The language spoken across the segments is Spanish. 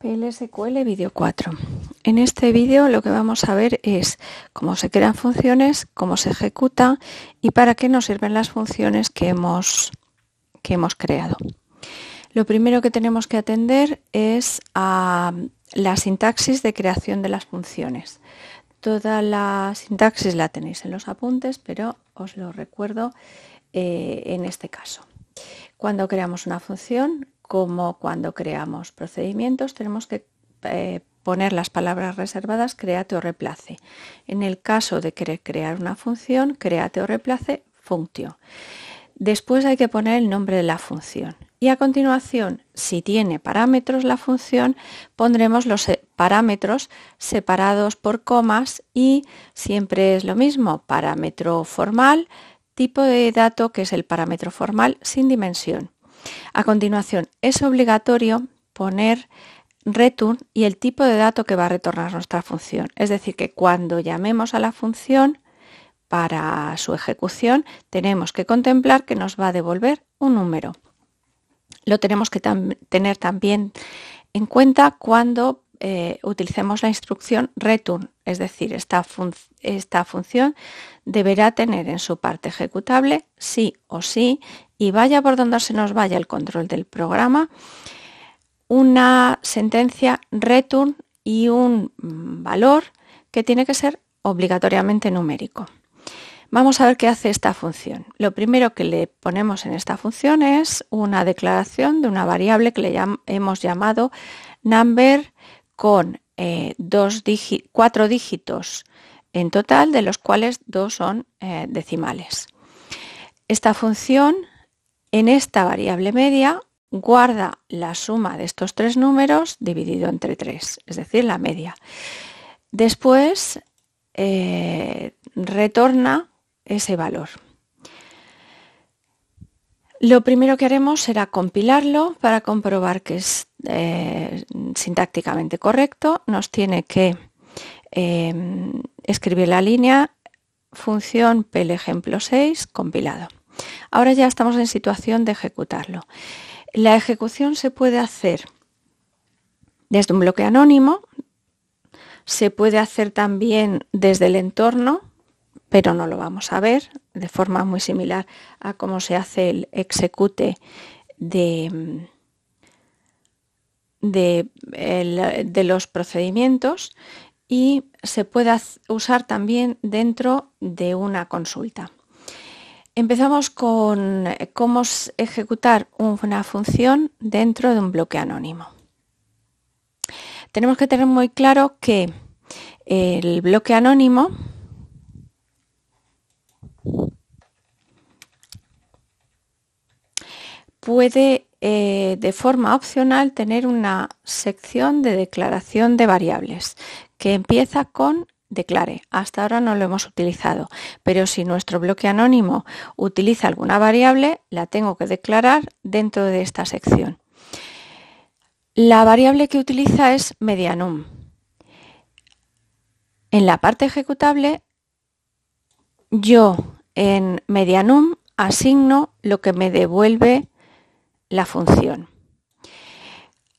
PLSQL vídeo 4. En este vídeo lo que vamos a ver es cómo se crean funciones, cómo se ejecuta y para qué nos sirven las funciones que hemos, que hemos creado. Lo primero que tenemos que atender es a la sintaxis de creación de las funciones. Toda la sintaxis la tenéis en los apuntes, pero os lo recuerdo eh, en este caso. Cuando creamos una función, como cuando creamos procedimientos tenemos que eh, poner las palabras reservadas créate o replace. En el caso de querer crear una función, créate o replace función. Después hay que poner el nombre de la función. Y a continuación, si tiene parámetros la función, pondremos los eh, parámetros separados por comas y siempre es lo mismo, parámetro formal, tipo de dato que es el parámetro formal sin dimensión. A continuación, es obligatorio poner return y el tipo de dato que va a retornar nuestra función. Es decir, que cuando llamemos a la función para su ejecución, tenemos que contemplar que nos va a devolver un número. Lo tenemos que tener también en cuenta cuando eh, utilicemos la instrucción return, es decir, esta, esta función deberá tener en su parte ejecutable sí o sí y vaya por donde se nos vaya el control del programa, una sentencia return y un mm, valor que tiene que ser obligatoriamente numérico. Vamos a ver qué hace esta función. Lo primero que le ponemos en esta función es una declaración de una variable que le hemos llamado number con eh, cuatro dígitos en total, de los cuales dos son eh, decimales. Esta función en esta variable media guarda la suma de estos tres números dividido entre tres, es decir, la media. Después eh, retorna ese valor. Lo primero que haremos será compilarlo para comprobar que es eh, sintácticamente correcto. Nos tiene que em, escribir la línea función pel ejemplo 6 compilado. Ahora ya estamos en situación de ejecutarlo. La ejecución se puede hacer desde un bloque anónimo, se puede hacer también desde el entorno pero no lo vamos a ver de forma muy similar a cómo se hace el execute de, los procedimientos y se puede usar también dentro de una consulta. Empezamos con cómo ejecutar una función dentro de un bloque anónimo. Tenemos que tener muy claro que el bloque anónimo puede eh, de forma opcional tener una sección de declaración de variables que empieza con declare. Hasta ahora no lo hemos utilizado, pero si nuestro bloque anónimo utiliza alguna variable, la tengo que declarar dentro de esta sección. La variable que utiliza es medianum. En la parte ejecutable, yo en medianum asigno lo que me devuelve la función.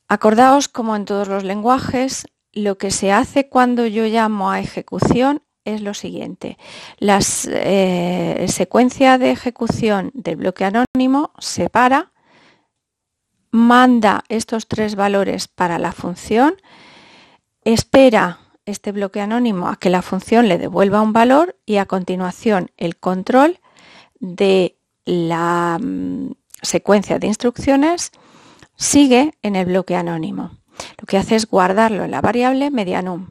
Acordaos, como en todos los lenguajes, lo que se hace cuando yo llamo a ejecución es lo siguiente. La eh, secuencia de ejecución del bloque anónimo separa, manda estos tres valores para la función, espera este bloque anónimo a que la función le devuelva un valor y a continuación el control de la mm, secuencia de instrucciones sigue en el bloque anónimo. Lo que hace es guardarlo en la variable medianum.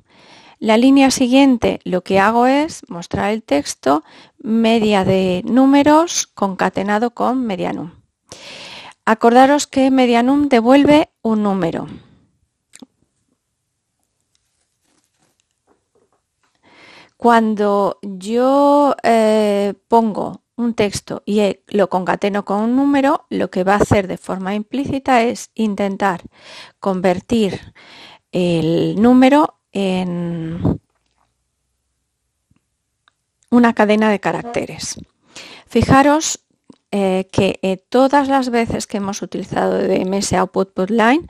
La línea siguiente lo que hago es mostrar el texto media de números concatenado con medianum. Acordaros que medianum devuelve un número. Cuando yo eh, pongo un texto y lo concateno con un número, lo que va a hacer de forma implícita es intentar convertir el número en una cadena de caracteres. Fijaros eh, que eh, todas las veces que hemos utilizado DMS Output Line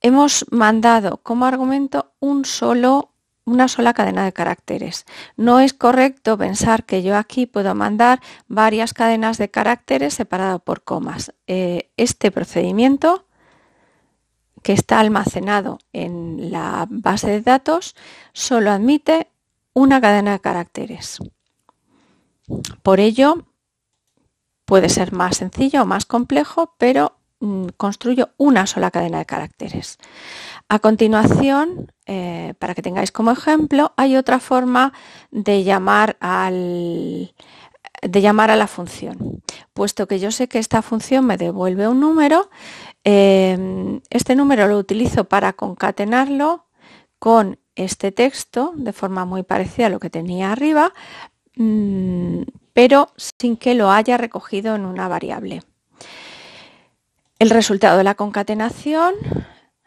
hemos mandado como argumento un solo una sola cadena de caracteres. No es correcto pensar que yo aquí puedo mandar varias cadenas de caracteres separadas por comas. Eh, este procedimiento que está almacenado en la base de datos solo admite una cadena de caracteres. Por ello, puede ser más sencillo o más complejo, pero mm, construyo una sola cadena de caracteres. A continuación, eh, para que tengáis como ejemplo, hay otra forma de llamar, a la función. Puesto que yo sé que esta función me devuelve un número, em, este número lo utilizo para concatenarlo con este texto de forma muy parecida a lo que tenía arriba, mm, pero sin que lo haya recogido en una variable. El resultado de la concatenación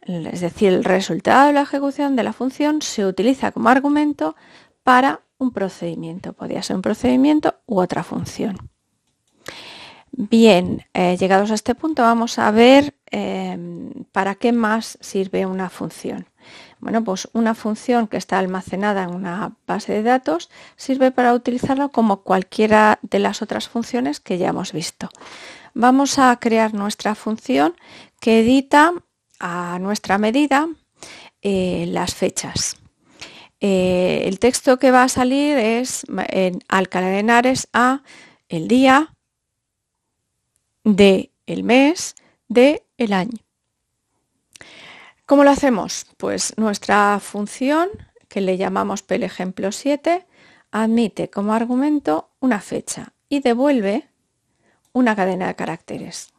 es decir, el resultado de la ejecución de la función se utiliza como argumento para un procedimiento. Podría ser un procedimiento u otra función. Bien, eh, llegados a este punto vamos a ver eh, para qué más sirve una función. Bueno, pues una función que está almacenada en una base de datos sirve para utilizarla como cualquiera de las otras funciones que ya hemos visto. Vamos a crear nuestra función que edita a nuestra medida eh, las fechas. Eh, el texto que va a salir es en Alcalá a el día de el mes de el año. ¿Cómo lo hacemos? Pues nuestra función, que le llamamos pel ejemplo 7, admite como argumento una fecha y devuelve una cadena de caracteres.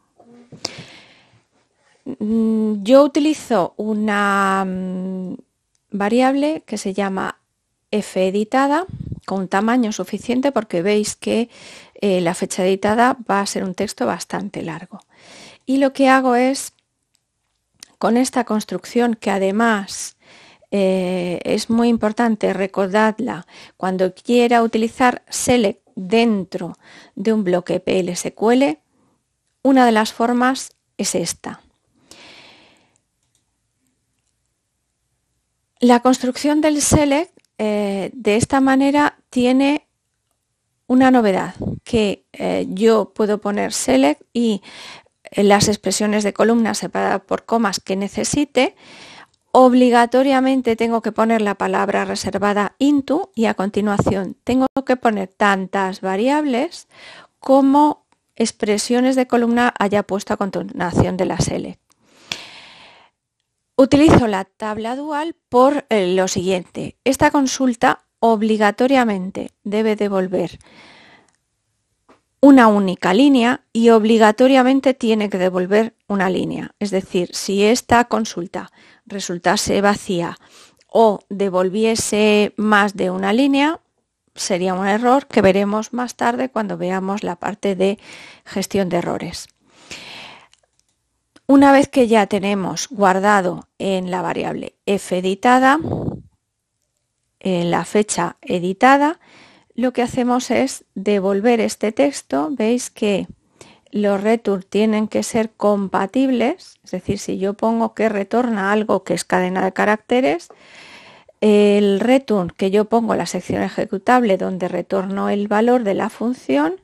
Mm, yo utilizo una mm, variable que se llama f editada con tamaño suficiente porque veis que eh, la fecha editada va a ser un texto bastante largo. Y lo que hago es, con esta construcción que además eh, es muy importante recordarla cuando quiera utilizar select dentro de un bloque PLSQL, una de las formas es esta. La construcción del select eh, de esta manera tiene una novedad, que eh, yo puedo poner select y eh, las expresiones de columna separadas por comas que necesite, obligatoriamente tengo que poner la palabra reservada into y a continuación tengo que poner tantas variables como expresiones de columna haya puesto a continuación de la select. Utilizo la tabla dual por eh, lo siguiente. Esta consulta obligatoriamente debe devolver una única línea y obligatoriamente tiene que devolver una línea. Es decir, si esta consulta resultase vacía o devolviese más de una línea, sería un error que veremos más tarde cuando veamos la parte de gestión de errores. Una vez que ya tenemos guardado en la variable f editada, en la fecha editada, lo que hacemos es devolver este texto. Veis que los return tienen que ser compatibles, es decir, si yo pongo que retorna algo que es cadena de caracteres, el return que yo pongo en la sección ejecutable donde retorno el valor de la función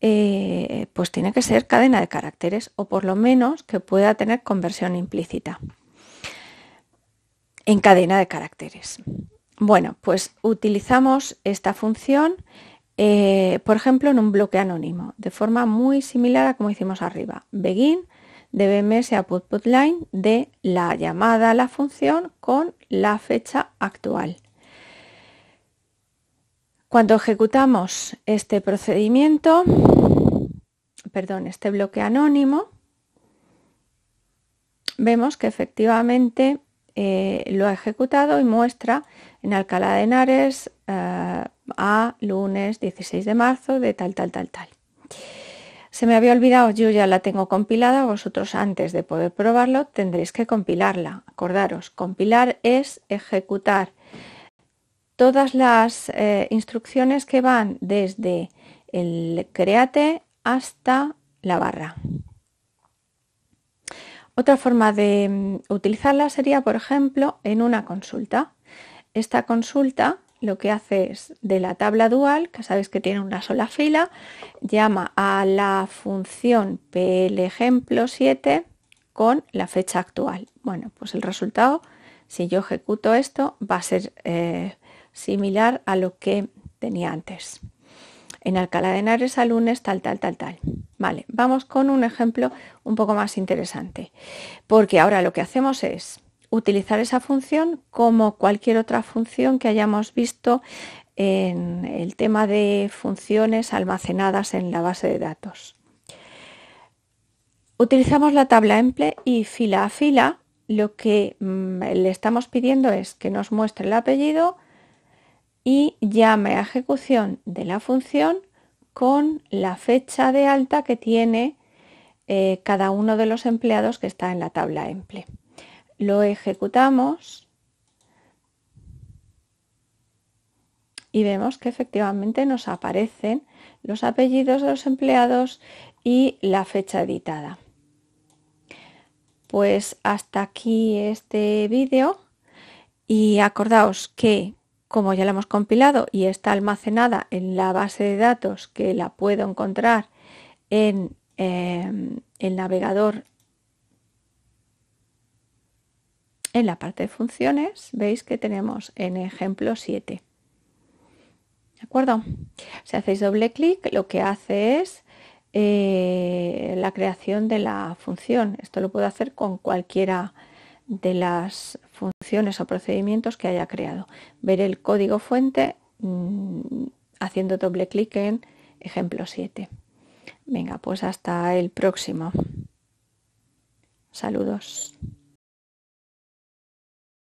eh, pues tiene que ser cadena de caracteres o por lo menos que pueda tener conversión implícita en cadena de caracteres. Bueno, pues utilizamos esta función, eh, por ejemplo, en un bloque anónimo, de forma muy similar a como hicimos arriba. Begin de BMS a put line de la llamada a la función con la fecha actual. Cuando ejecutamos este procedimiento, perdón, este bloque anónimo, vemos que efectivamente eh, lo ha ejecutado y muestra en Alcalá de Henares eh, a lunes 16 de marzo de tal, tal, tal, tal. Se me había olvidado, yo ya la tengo compilada, vosotros antes de poder probarlo tendréis que compilarla. Acordaros, compilar es ejecutar todas las eh, instrucciones que van desde el create hasta la barra. Otra forma de mm, utilizarla sería, por ejemplo, en una consulta. Esta consulta lo que hace es de la tabla dual, que sabéis que tiene una sola fila, llama a la función ejemplo 7 con la fecha actual. Bueno, pues el resultado, si yo ejecuto esto, va a ser eh, similar a lo que tenía antes. En Alcalá de Henares al lunes, tal, tal, tal, tal. Vale, vamos con un ejemplo un poco más interesante, porque ahora lo que hacemos es utilizar esa función como cualquier otra función que hayamos visto en el tema de funciones almacenadas en la base de datos. Utilizamos la tabla emple y fila a fila lo que mm, le estamos pidiendo es que nos muestre el apellido, y llame a ejecución de la función con la fecha de alta que tiene eh, cada uno de los empleados que está en la tabla emple. Lo ejecutamos y vemos que efectivamente nos aparecen los apellidos de los empleados y la fecha editada. Pues hasta aquí este vídeo y acordaos que como ya la hemos compilado y está almacenada en la base de datos que la puedo encontrar en eh, el navegador en la parte de funciones, veis que tenemos en ejemplo 7. ¿De acuerdo? Si hacéis doble clic, lo que hace es eh, la creación de la función. Esto lo puedo hacer con cualquiera de las funciones o procedimientos que haya creado. Ver el código fuente mm, haciendo doble clic en ejemplo 7. Venga, pues hasta el próximo. Saludos.